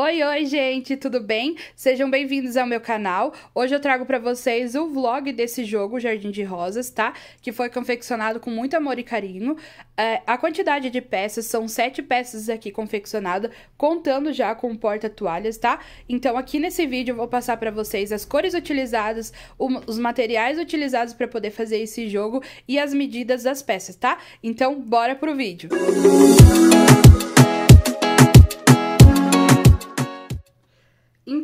Oi, oi, gente, tudo bem? Sejam bem-vindos ao meu canal. Hoje eu trago para vocês o vlog desse jogo, Jardim de Rosas, tá? Que foi confeccionado com muito amor e carinho. É, a quantidade de peças, são sete peças aqui confeccionadas, contando já com porta-toalhas, tá? Então aqui nesse vídeo eu vou passar para vocês as cores utilizadas, os materiais utilizados para poder fazer esse jogo e as medidas das peças, tá? Então bora pro vídeo! Música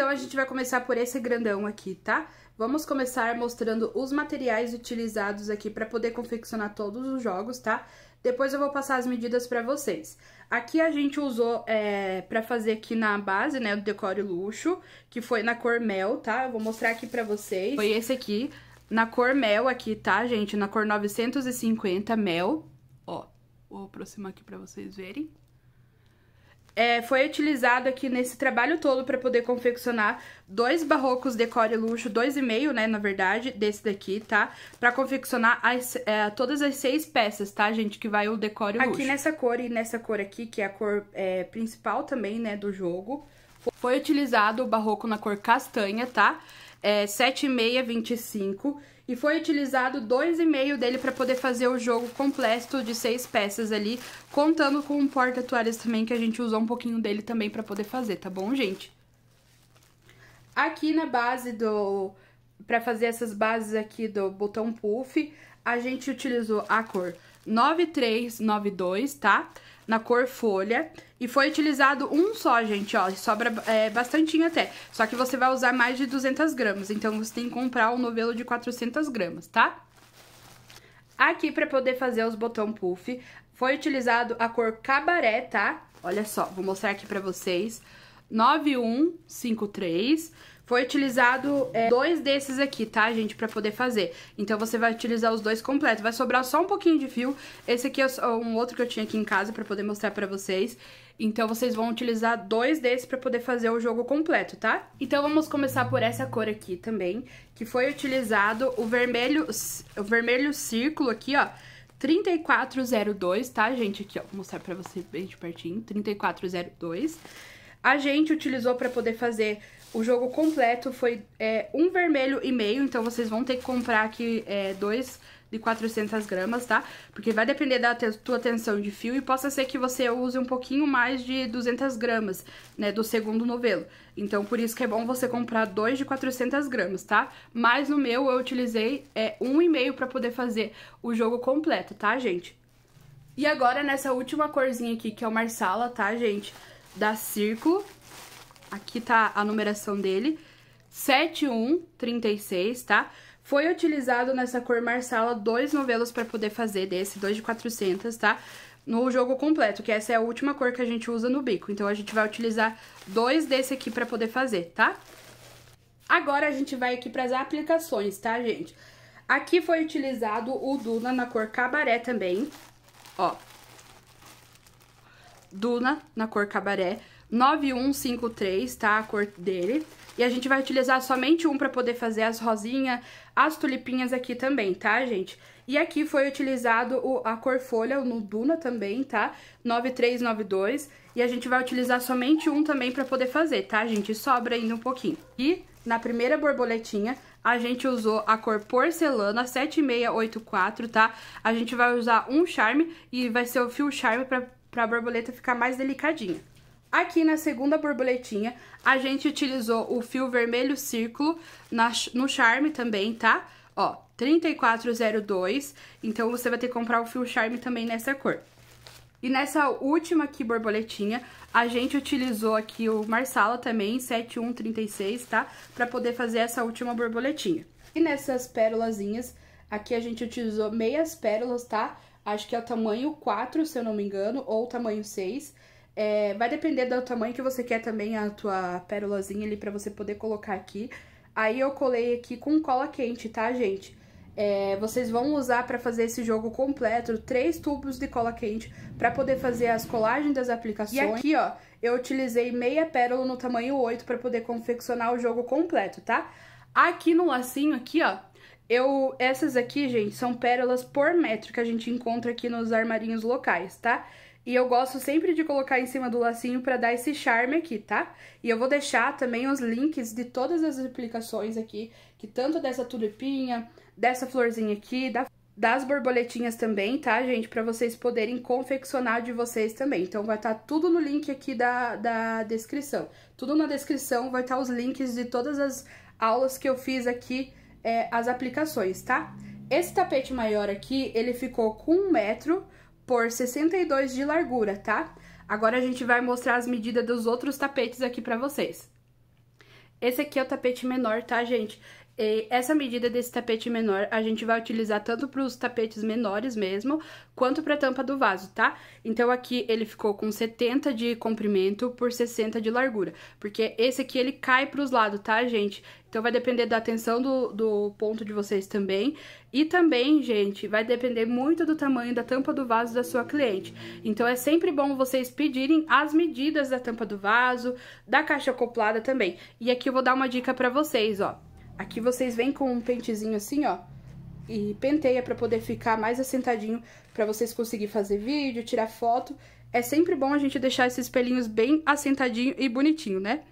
Então, a gente vai começar por esse grandão aqui, tá? Vamos começar mostrando os materiais utilizados aqui para poder confeccionar todos os jogos, tá? Depois eu vou passar as medidas para vocês. Aqui a gente usou é, para fazer aqui na base, né, o decore luxo, que foi na cor mel, tá? Eu vou mostrar aqui para vocês. Foi esse aqui, na cor mel aqui, tá, gente? Na cor 950 mel, ó. Vou aproximar aqui para vocês verem é, foi utilizado aqui nesse trabalho todo para poder confeccionar dois barrocos decore luxo, dois e meio, né, na verdade, desse daqui, tá? Para confeccionar as, é, todas as seis peças, tá, gente, que vai o decore luxo. Aqui nessa cor e nessa cor aqui, que é a cor é, principal também, né, do jogo, foi utilizado o barroco na cor castanha, tá? É, 7,625 25 e foi utilizado dois e meio dele para poder fazer o jogo completo de seis peças ali, contando com um porta-toalhas também, que a gente usou um pouquinho dele também para poder fazer, tá bom, gente? Aqui na base do... para fazer essas bases aqui do botão puff, a gente utilizou a cor 9392, tá? Na cor folha. E foi utilizado um só, gente, ó. Sobra é, bastantinho até. Só que você vai usar mais de 200 gramas. Então, você tem que comprar um novelo de 400 gramas, tá? Aqui, pra poder fazer os botão puff, foi utilizado a cor cabaré, tá? Olha só, vou mostrar aqui pra vocês. 9153 foi utilizado é, dois desses aqui, tá, gente, pra poder fazer. Então você vai utilizar os dois completos. Vai sobrar só um pouquinho de fio. Esse aqui é um outro que eu tinha aqui em casa pra poder mostrar pra vocês. Então vocês vão utilizar dois desses pra poder fazer o jogo completo, tá? Então vamos começar por essa cor aqui também, que foi utilizado o vermelho, o vermelho círculo aqui, ó. 3402, tá, gente? Aqui, ó, vou mostrar pra vocês bem de pertinho, 3402. A gente utilizou pra poder fazer o jogo completo foi é, um vermelho e meio, então vocês vão ter que comprar aqui é, dois de 400 gramas, tá? Porque vai depender da tua tensão de fio e possa ser que você use um pouquinho mais de 200 gramas, né, do segundo novelo. Então, por isso que é bom você comprar dois de 400 gramas, tá? Mas no meu eu utilizei é, um e meio pra poder fazer o jogo completo, tá, gente? E agora, nessa última corzinha aqui, que é o Marsala, tá, gente? Da Círculo, Aqui tá a numeração dele, 7136, tá? Foi utilizado nessa cor marsala dois novelos para poder fazer desse, dois de 400, tá? No jogo completo, que essa é a última cor que a gente usa no bico. Então, a gente vai utilizar dois desse aqui para poder fazer, tá? Agora, a gente vai aqui para as aplicações, tá, gente? Aqui foi utilizado o Duna na cor cabaré também, ó. Duna na cor cabaré. 9153, tá? A cor dele. E a gente vai utilizar somente um pra poder fazer as rosinhas, as tulipinhas aqui também, tá, gente? E aqui foi utilizado o, a cor folha, o Nuduna também, tá? 9392. E a gente vai utilizar somente um também pra poder fazer, tá, gente? Sobra ainda um pouquinho. E na primeira borboletinha, a gente usou a cor porcelana 7684, tá? A gente vai usar um charme e vai ser o fio charme pra, pra borboleta ficar mais delicadinha. Aqui na segunda borboletinha, a gente utilizou o fio vermelho círculo na, no charme também, tá? Ó, 3402, então você vai ter que comprar o fio charme também nessa cor. E nessa última aqui, borboletinha, a gente utilizou aqui o Marsala também, 7136, tá? Pra poder fazer essa última borboletinha. E nessas pérolazinhas, aqui a gente utilizou meias pérolas, tá? Acho que é o tamanho 4, se eu não me engano, ou tamanho 6. É, vai depender do tamanho que você quer também a tua pérolazinha ali pra você poder colocar aqui. Aí eu colei aqui com cola quente, tá, gente? É, vocês vão usar para fazer esse jogo completo três tubos de cola quente para poder fazer as colagens das aplicações. E aqui, ó, eu utilizei meia pérola no tamanho 8 para poder confeccionar o jogo completo, tá? Aqui no lacinho, aqui, ó, eu, essas aqui, gente, são pérolas por metro que a gente encontra aqui nos armarinhos locais, tá? E eu gosto sempre de colocar em cima do lacinho para dar esse charme aqui, tá? E eu vou deixar também os links de todas as aplicações aqui, que tanto dessa tulipinha, dessa florzinha aqui, da das borboletinhas também, tá, gente? Pra vocês poderem confeccionar de vocês também. Então, vai estar tá tudo no link aqui da, da descrição. Tudo na descrição vai estar tá os links de todas as aulas que eu fiz aqui, é, as aplicações, tá? Esse tapete maior aqui, ele ficou com um metro por 62 de largura, tá? Agora a gente vai mostrar as medidas dos outros tapetes aqui pra vocês. Esse aqui é o tapete menor, tá, gente? E essa medida desse tapete menor a gente vai utilizar tanto para os tapetes menores mesmo, quanto para a tampa do vaso, tá? Então aqui ele ficou com 70 de comprimento por 60 de largura, porque esse aqui ele cai para os lados, tá, gente? Então vai depender da atenção do, do ponto de vocês também. E também, gente, vai depender muito do tamanho da tampa do vaso da sua cliente. Então é sempre bom vocês pedirem as medidas da tampa do vaso, da caixa acoplada também. E aqui eu vou dar uma dica para vocês, ó. Aqui vocês vêm com um pentezinho assim, ó, e penteia pra poder ficar mais assentadinho, pra vocês conseguir fazer vídeo, tirar foto. É sempre bom a gente deixar esses pelinhos bem assentadinho e bonitinho, né?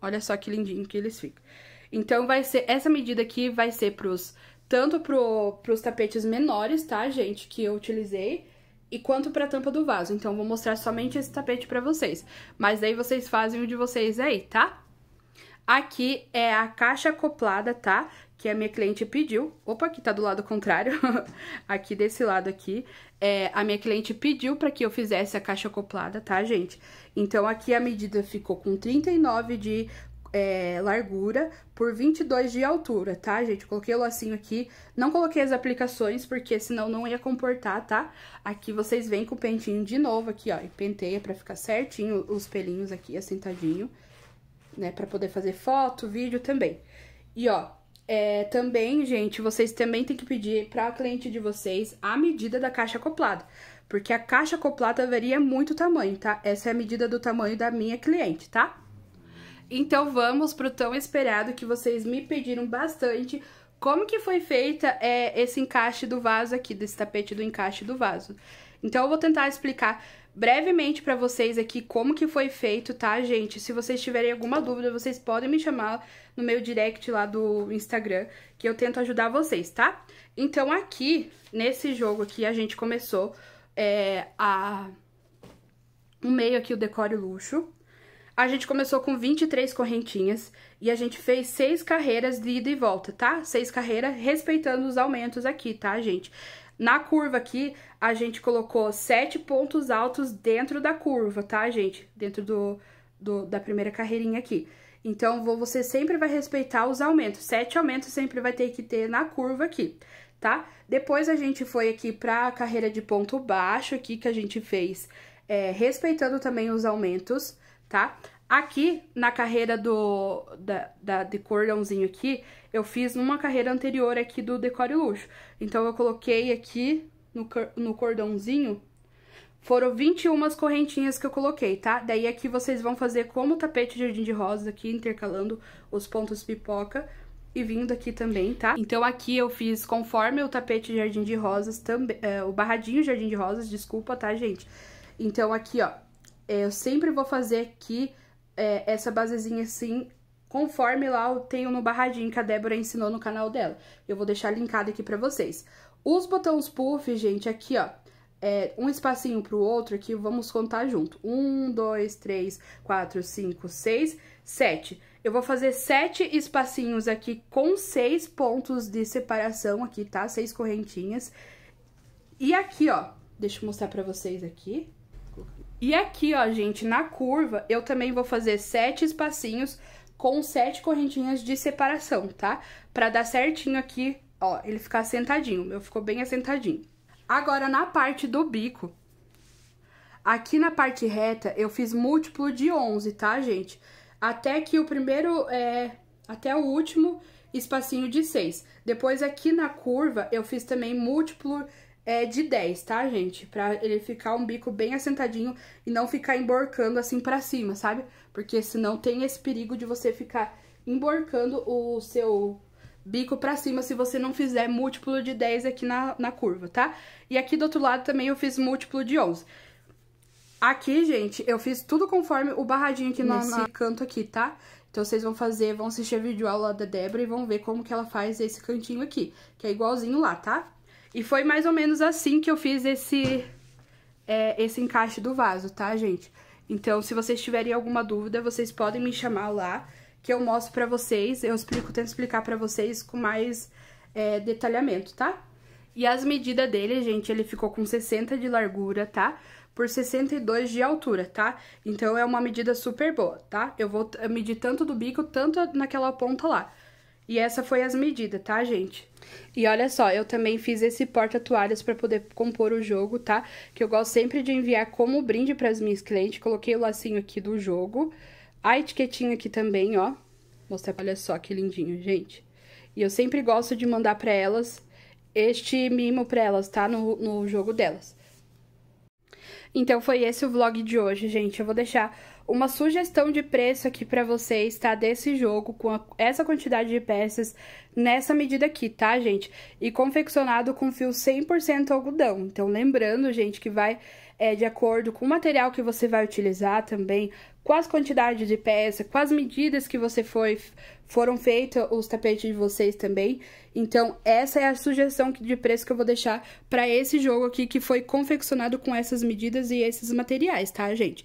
Olha só que lindinho que eles ficam. Então, vai ser, essa medida aqui vai ser pros, tanto pro, pros tapetes menores, tá, gente, que eu utilizei, e quanto pra tampa do vaso. Então, vou mostrar somente esse tapete pra vocês. Mas daí vocês fazem o de vocês aí, tá? Aqui é a caixa acoplada, tá? Que a minha cliente pediu. Opa, aqui tá do lado contrário. aqui desse lado aqui. É, a minha cliente pediu para que eu fizesse a caixa acoplada, tá, gente? Então, aqui a medida ficou com 39 de é, largura por 22 de altura, tá, gente? Coloquei o lacinho aqui, não coloquei as aplicações, porque senão não ia comportar, tá? Aqui vocês vêm com o pentinho de novo aqui, ó, e penteia pra ficar certinho os pelinhos aqui, assentadinho né? Para poder fazer foto, vídeo também. E ó, é, também, gente, vocês também têm que pedir para a cliente de vocês a medida da caixa acoplada, porque a caixa acoplada varia muito o tamanho, tá? Essa é a medida do tamanho da minha cliente, tá? Então vamos pro tão esperado que vocês me pediram bastante. Como que foi feita é, esse encaixe do vaso aqui, desse tapete do encaixe do vaso? Então eu vou tentar explicar brevemente para vocês aqui como que foi feito, tá, gente? Se vocês tiverem alguma dúvida, vocês podem me chamar no meu direct lá do Instagram, que eu tento ajudar vocês, tá? Então aqui, nesse jogo aqui, a gente começou é, a... no meio aqui o decore luxo. A gente começou com 23 correntinhas e a gente fez seis carreiras de ida e volta, tá? Seis carreiras respeitando os aumentos aqui, tá, gente? Na curva aqui, a gente colocou sete pontos altos dentro da curva, tá, gente? Dentro do, do da primeira carreirinha aqui. Então, você sempre vai respeitar os aumentos. Sete aumentos sempre vai ter que ter na curva aqui, tá? Depois, a gente foi aqui pra carreira de ponto baixo aqui, que a gente fez é, respeitando também os aumentos, tá? Aqui, na carreira do da, da, de cordãozinho aqui, eu fiz numa carreira anterior aqui do decore luxo. Então, eu coloquei aqui no, no cordãozinho, foram 21 correntinhas que eu coloquei, tá? Daí aqui vocês vão fazer como o tapete de jardim de rosas aqui, intercalando os pontos pipoca, e vindo aqui também, tá? Então aqui eu fiz conforme o tapete de jardim de rosas também, é, o barradinho jardim de rosas, desculpa, tá, gente? Então aqui, ó, é, eu sempre vou fazer aqui é, essa basezinha assim, conforme lá eu tenho no barradinho que a Débora ensinou no canal dela. Eu vou deixar linkado aqui pra vocês. Os botões puff, gente, aqui, ó, é, um espacinho pro outro aqui, vamos contar junto. Um, dois, três, quatro, cinco, seis, sete. Eu vou fazer sete espacinhos aqui com seis pontos de separação aqui, tá? Seis correntinhas. E aqui, ó, deixa eu mostrar pra vocês aqui. Vou colocar e aqui, ó, gente, na curva, eu também vou fazer sete espacinhos com sete correntinhas de separação, tá? Pra dar certinho aqui, ó, ele ficar sentadinho. meu ficou bem assentadinho. Agora, na parte do bico, aqui na parte reta, eu fiz múltiplo de 11, tá, gente? Até que o primeiro, é, até o último espacinho de seis. Depois, aqui na curva, eu fiz também múltiplo é de 10, tá, gente? Pra ele ficar um bico bem assentadinho e não ficar emborcando assim pra cima, sabe? Porque senão tem esse perigo de você ficar emborcando o seu bico pra cima se você não fizer múltiplo de 10 aqui na, na curva, tá? E aqui do outro lado também eu fiz múltiplo de 11. Aqui, gente, eu fiz tudo conforme o barradinho aqui nesse no, canto aqui, tá? Então, vocês vão fazer, vão assistir a videoaula da Débora e vão ver como que ela faz esse cantinho aqui, que é igualzinho lá, Tá? E foi mais ou menos assim que eu fiz esse, é, esse encaixe do vaso, tá, gente? Então, se vocês tiverem alguma dúvida, vocês podem me chamar lá, que eu mostro pra vocês, eu explico, tento explicar pra vocês com mais é, detalhamento, tá? E as medidas dele, gente, ele ficou com 60 de largura, tá? Por 62 de altura, tá? Então, é uma medida super boa, tá? Eu vou medir tanto do bico, tanto naquela ponta lá. E essa foi as medidas, tá, gente? E olha só, eu também fiz esse porta-toalhas para poder compor o jogo, tá? Que eu gosto sempre de enviar como brinde para as minhas clientes. Coloquei o lacinho aqui do jogo, a etiquetinha aqui também, ó. Mostrar, olha só que lindinho, gente. E eu sempre gosto de mandar para elas este mimo para elas, tá? No, no jogo delas. Então foi esse o vlog de hoje, gente. Eu vou deixar uma sugestão de preço aqui para vocês, tá? Desse jogo, com a, essa quantidade de peças, nessa medida aqui, tá, gente? E confeccionado com fio 100% algodão. Então, lembrando, gente, que vai é, de acordo com o material que você vai utilizar também, quais quantidades de peça, quais medidas que você foi foram feitas os tapetes de vocês também. Então, essa é a sugestão de preço que eu vou deixar para esse jogo aqui que foi confeccionado com essas medidas e esses materiais, tá, gente?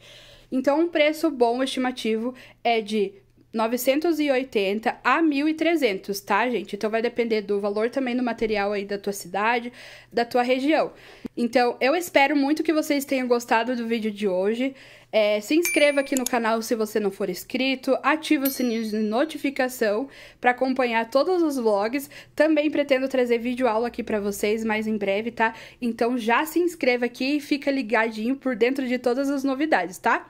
Então, um preço bom estimativo é de 980 a 1.300, tá, gente? Então vai depender do valor também do material aí da tua cidade, da tua região. Então, eu espero muito que vocês tenham gostado do vídeo de hoje. É, se inscreva aqui no canal se você não for inscrito, ative o sininho de notificação para acompanhar todos os vlogs. Também pretendo trazer vídeo aula aqui para vocês mais em breve, tá? Então já se inscreva aqui e fica ligadinho por dentro de todas as novidades, tá?